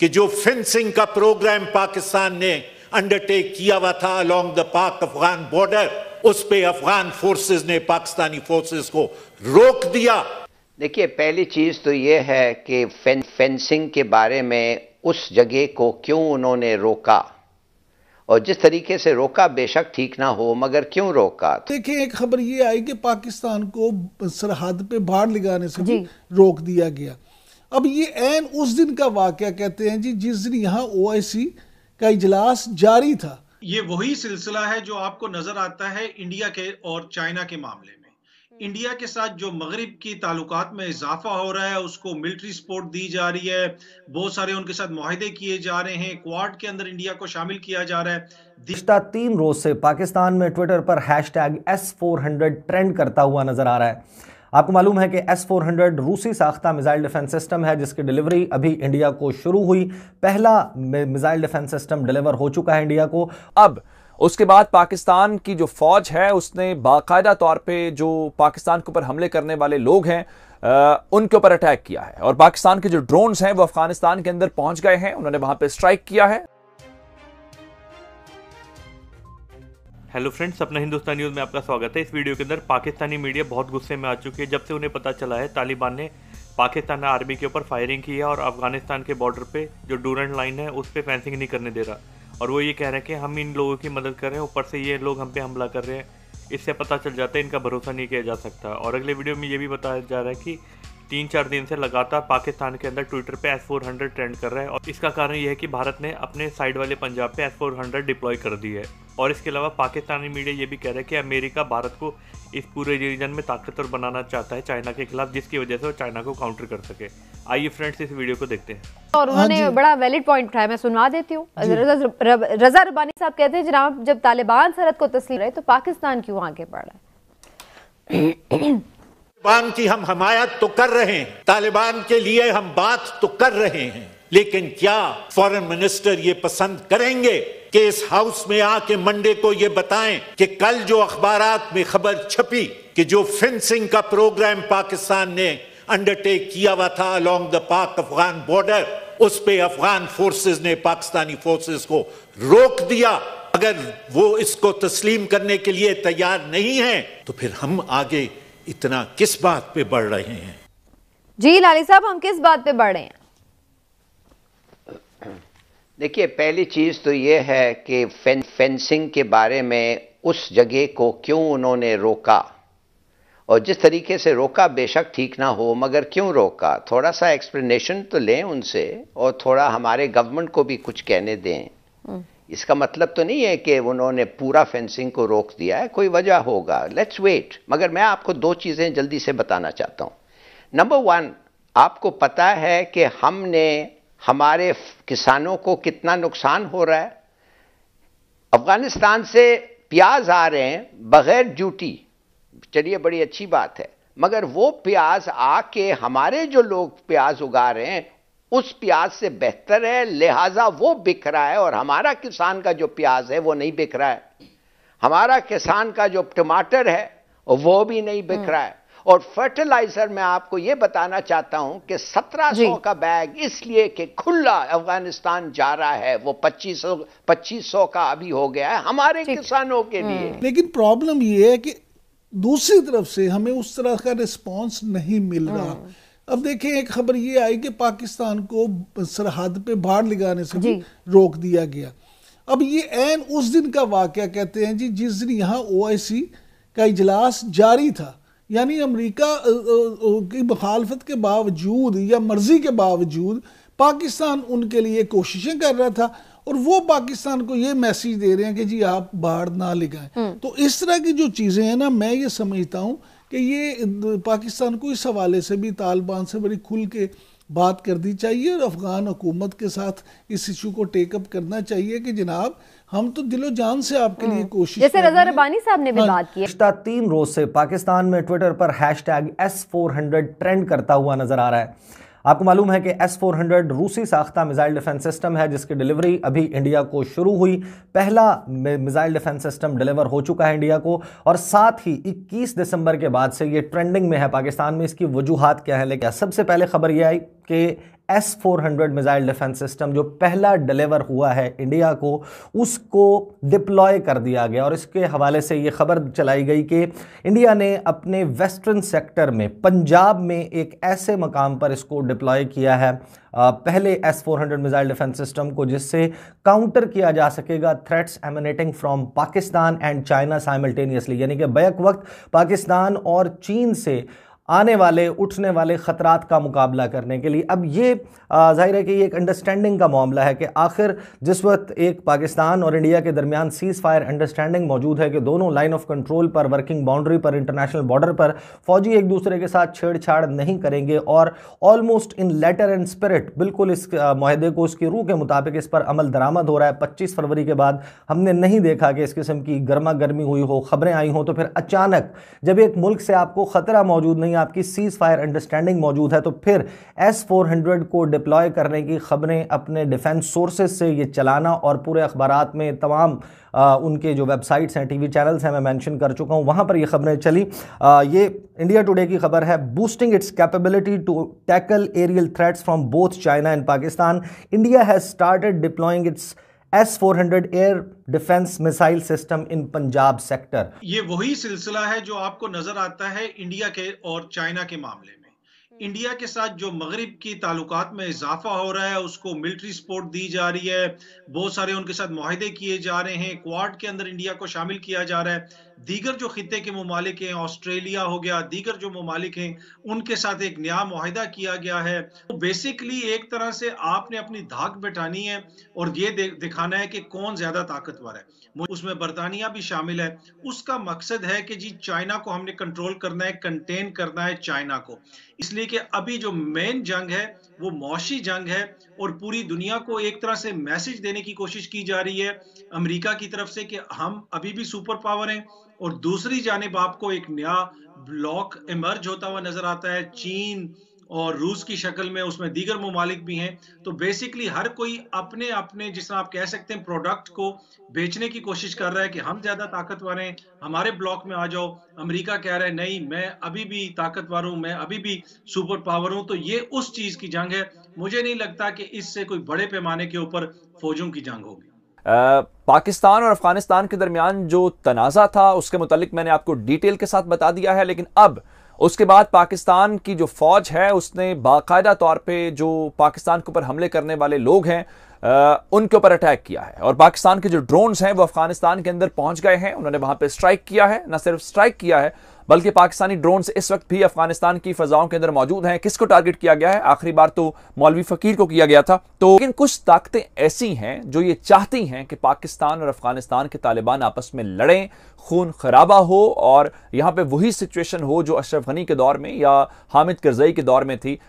कि जो फेंसिंग का प्रोग्राम पाकिस्तान ने अंडरटेक किया हुआ था अलोंग द पाक अफगान बॉर्डर उस पे अफगान फोर्सेस ने पाकिस्तानी फोर्सेस को रोक दिया देखिए पहली चीज तो ये है कि फें, फेंसिंग के बारे में उस जगह को क्यों उन्होंने रोका और जिस तरीके से रोका बेशक ठीक ना हो मगर क्यों रोका देखिए एक खबर ये आई कि पाकिस्तान को सरहद पे बाहर लगाने से रोक दिया गया अब ये एन उस दिन का वाक्य कहते हैं जी जिस दिन यहाँ ओ का इजलास जारी था ये वही सिलसिला है जो आपको नजर आता है इंडिया के और चाइना के मामले में इंडिया के साथ जो मगरब की ताल्लुकात में इजाफा हो रहा है उसको मिलिट्री सपोर्ट दी जा रही है बहुत सारे उनके साथ माहदे किए जा रहे हैं क्वाड के अंदर इंडिया को शामिल किया जा रहा है पिछला तीन रोज से पाकिस्तान में ट्विटर पर hash tag S four hundred trend करता हुआ नजर आ रहा है आपको मालूम है कि एस फोर हंड्रेड रूसी साख्ता मिज़ाइल डिफेंस सिस्टम है जिसकी डिलीवरी अभी इंडिया को शुरू हुई पहला मिज़ाइल डिफेंस सिस्टम डिलीवर हो चुका है इंडिया को अब उसके बाद पाकिस्तान की जो फौज है उसने बाकायदा तौर पे जो पाकिस्तान के ऊपर हमले करने वाले लोग हैं आ, उनके ऊपर अटैक किया है और पाकिस्तान के जो ड्रोन्स हैं वो अफगानिस्तान के अंदर पहुंच गए हैं उन्होंने वहां पे स्ट्राइक किया है हेलो फ्रेंड्स अपना हिंदुस्तान न्यूज़ में आपका स्वागत है इस वीडियो के अंदर पाकिस्तानी मीडिया बहुत गुस्से में आ चुकी है जब से उन्हें पता चला है तालिबान ने पाकिस्तान आर्मी के ऊपर फायरिंग की है और अफगानिस्तान के बॉर्डर पे जो डूरेंट लाइन है उस पर फेंसिंग नहीं करने दे रहा और वो ये कह रहे हैं कि हम इन लोगों की मदद कर रहे हैं ऊपर से ये लोग हम पे हमला कर रहे हैं इससे पता चल जाता है इनका भरोसा नहीं किया जा सकता और अगले वीडियो में ये भी बताया जा रहा है कि तीन चार दिन से लगातार पाकिस्तान के अंदर ट्विटर पे एस फोर हंड्रेड ट्रेंड कर रहा है और इसका कारण यह है कि भारत ने अपने साइड वाले पंजाब पे एस फोर हंड्रेड डिप्लॉय कर दी है और इसके अलावा पाकिस्तानी मीडिया ये भी कह रहा है कि अमेरिका भारत को इस पूरे रीजन में ताकतवर बनाना चाहता है चाइना के खिलाफ जिसकी वजह से वो चाइना को काउंटर कर सके आइए फ्रेंड्स इस वीडियो को देखते हैं और हाँ उन्होंने बड़ा वैलिड पॉइंट उठाया मैं सुनवा देती हूँ रजा रबानी साहब कहते हैं जनाब जब तालिबान सरहद को तस्लीम रहे तो पाकिस्तान क्यों आगे बढ़ रहा है तालिबान की हम हमायत तो कर रहे हैं तालिबान के लिए हम बात तो कर रहे हैं लेकिन क्या फॉरेन मिनिस्टर ये पसंद करेंगे कि इस हाउस में आके मंडे को ये बताएं कि कल जो अखबार में खबर छपी कि जो फेंसिंग का प्रोग्राम पाकिस्तान ने अंडरटेक किया हुआ था अलोंग द पाक अफगान बॉर्डर उस पे अफगान फोर्सेस ने पाकिस्तानी फोर्सेस को रोक दिया अगर वो इसको तस्लीम करने के लिए तैयार नहीं है तो फिर हम आगे इतना किस बात पे बढ़ रहे हैं जी लाली साहब हम किस बात पे बढ़ रहे हैं देखिए पहली चीज तो ये है कि फें, फेंसिंग के बारे में उस जगह को क्यों उन्होंने रोका और जिस तरीके से रोका बेशक ठीक ना हो मगर क्यों रोका थोड़ा सा एक्सप्लेनेशन तो लें उनसे और थोड़ा हमारे गवर्नमेंट को भी कुछ कहने दें हम्म। इसका मतलब तो नहीं है कि उन्होंने पूरा फेंसिंग को रोक दिया है कोई वजह होगा लेट्स वेट मगर मैं आपको दो चीज़ें जल्दी से बताना चाहता हूँ नंबर वन आपको पता है कि हमने हमारे किसानों को कितना नुकसान हो रहा है अफगानिस्तान से प्याज आ रहे हैं बगैर ड्यूटी चलिए बड़ी अच्छी बात है मगर वो प्याज आके हमारे जो लोग प्याज उगा रहे हैं उस प्याज से बेहतर है लिहाजा वो बिक रहा है और हमारा किसान का जो प्याज है वो नहीं बिक रहा है हमारा किसान का जो टमाटर है वो भी नहीं बिक हम्म। रहा है और फर्टिलाइजर में आपको यह बताना चाहता हूं कि 1700 का बैग इसलिए कि खुला अफगानिस्तान जा रहा है वो 2500 सौ का अभी हो गया है हमारे किसानों के लिए हम्म। लेकिन प्रॉब्लम यह है कि दूसरी तरफ से हमें उस तरह का रिस्पॉन्स नहीं मिल रहा हम्म। अब देखें एक खबर ये आई कि पाकिस्तान को सरहद पे बाढ़ लगाने से भी रोक दिया गया अब ये एन उस दिन का वाक्य कहते हैं जी जिस दिन यहाँ ओ का इजलास जारी था यानी अमेरिका की मुखालफत के बावजूद या मर्जी के बावजूद पाकिस्तान उनके लिए कोशिशें कर रहा था और वो पाकिस्तान को ये मैसेज दे रहे हैं कि जी आप बाढ़ ना लिखाएं हम्म। तो इस तरह की जो चीज़ें हैं ना मैं ये समझता हूँ कि ये पाकिस्तान को इस हवाले से भी तालिबान से बड़ी खुल के बात करनी चाहिए और अफगान हुकूमत के साथ इस इशू को टेकअप करना चाहिए कि जनाब हम तो दिलो जान से आपके लिए हम्म। कोशिश जैसे रजा रबानी साहब ने भी हाँ। बात की पिछला तीन रोज से पाकिस्तान में ट्विटर पर hash tag S four hundred trend करता हुआ नजर आ रहा है आपको मालूम है कि एस फोर हंड्रेड रूसी साख्ता मिज़ाइल डिफेंस सिस्टम है जिसकी डिलीवरी अभी इंडिया को शुरू हुई पहला मिज़ाइल डिफेंस सिस्टम डिलीवर हो चुका है इंडिया को और साथ ही 21 दिसंबर के बाद से ये ट्रेंडिंग में है पाकिस्तान में इसकी वजूहत क्या है लेकिन सबसे पहले खबर यह आई कि S four hundred missile defence system जो पहला डिलीवर हुआ है इंडिया को उसको डिप्लॉय कर दिया गया और इसके हवाले से ये खबर चलाई गई कि इंडिया ने अपने वेस्टर्न सेक्टर में पंजाब में एक ऐसे मकाम पर इसको डिप्लॉय किया है पहले S four hundred missile defence system को जिससे काउंटर किया जा सकेगा threats emanating from Pakistan and China simultaneously यानी कि बैक वक्त पाकिस्तान और चीन से आने वाले उठने वाले ख़तरात का मुकाबला करने के लिए अब ये जाहिर है कि ये एक अंडरस्टैंडिंग का मामला है कि आखिर जिस वक्त एक पाकिस्तान और इंडिया के दरमियान सीज़ फायर अंडरस्टैंडिंग मौजूद है कि दोनों लाइन ऑफ कंट्रोल पर वर्किंग बाउंड्री पर इंटरनेशनल बॉर्डर पर फौजी एक दूसरे के साथ छेड़छाड़ नहीं करेंगे और almost in letter and spirit बिल्कुल इस माहे को उसकी रूह के मुताबिक इस पर अमल दरामद हो रहा है पच्चीस फरवरी के बाद हमने नहीं देखा कि इस किस्म की गर्मा गर्मी हुई हो खबरें आई हों तो फिर अचानक जब एक मुल्क से आपको ख़तरा मौजूद नहीं आपकी सीज फायर अंडरस्टैंडिंग मौजूद है तो फिर एस फोर हंड्रेड को डिप्लॉय करने की खबरें अपने डिफेंस सोर्सेज से ये चलाना और पूरे अखबार में तमाम आ, उनके जो वेबसाइट्स हैं टीवी चैनल्स हैं मैं मेंशन कर चुका हूँ वहाँ पर ये खबरें चली आ, ये इंडिया टुडे की खबर है boosting its capability to tackle aerial threats from both China and Pakistan India has started deploying its S hundred air defence missile system in Punjab sector ये वही सिलसिला है जो आपको नजर आता है इंडिया के और चाइना के मामले में इंडिया के साथ जो मगरब की ताल्लुक में इजाफा हो रहा है उसको मिलिट्री सपोर्ट दी जा रही है बहुत सारे उनके साथ माहदे किए जा रहे हैं क्वाड के अंदर इंडिया को शामिल किया जा रहा है दीगर जो खत्े के ममालिक हैं ऑस्ट्रेलिया हो गया दीगर जो ममालिक हैं उनके साथ एक नया माहिदा किया गया है तो बेसिकली एक तरह से आपने अपनी धाक बैठानी है और ये दिखाना है कि कौन ज्यादा ताकतवर है उसमें बरतानिया भी शामिल है उसका मकसद है कि जी चाइना को हमने कंट्रोल करना है कंटेन करना है चाइना को इसलिए कि अभी जो मेन जंग है वो मौशी जंग है और पूरी दुनिया को एक तरह से मैसेज देने की कोशिश की जा रही है अमेरिका की तरफ से कि हम अभी भी सुपर पावर हैं और दूसरी जानब आपको एक नया ब्लॉक इमर्ज होता हुआ नजर आता है चीन और रूस की शक्ल में उसमें दीगर ममालिक भी हैं तो बेसिकली हर कोई अपने अपने जिस आप कह सकते हैं प्रोडक्ट को बेचने की कोशिश कर रहा है कि हम ज़्यादा ताकतवर हैं हमारे ब्लॉक में आ जाओ अमेरिका कह रहा है नहीं मैं अभी भी ताकतवर हूं मैं अभी भी सुपर पावर हूं तो ये उस चीज़ की जंग है मुझे नहीं लगता कि इससे कोई बड़े पैमाने के ऊपर फौजों की जंग होगी पाकिस्तान और अफगानिस्तान के दरमियान जो तनाज़ा था उसके मतलब मैंने आपको डिटेल के साथ बता दिया है लेकिन अब उसके बाद पाकिस्तान की जो फ़ौज है उसने बाकायदा तौर पे जो पाकिस्तान के ऊपर हमले करने वाले लोग हैं उनके ऊपर अटैक किया है और पाकिस्तान के जो ड्रोन्स हैं वो अफगानिस्तान के अंदर पहुंच गए हैं उन्होंने वहां पर स्ट्राइक किया है न सिर्फ स्ट्राइक किया है बल्कि पाकिस्तानी ड्रोन्स इस वक्त भी अफगानिस्तान की फजाओं के अंदर मौजूद हैं किसको टारगेट किया गया है आखिरी बार तो मौलवी फकीर को किया गया था तो लेकिन कुछ ताकतें ऐसी हैं जो ये चाहती हैं कि पाकिस्तान और अफगानिस्तान के तालिबान आपस में लड़ें खून खराबा हो और यहाँ पे वही सिचुएशन हो जो अशरफ गनी के दौर में या हामिद करजई के दौर में थी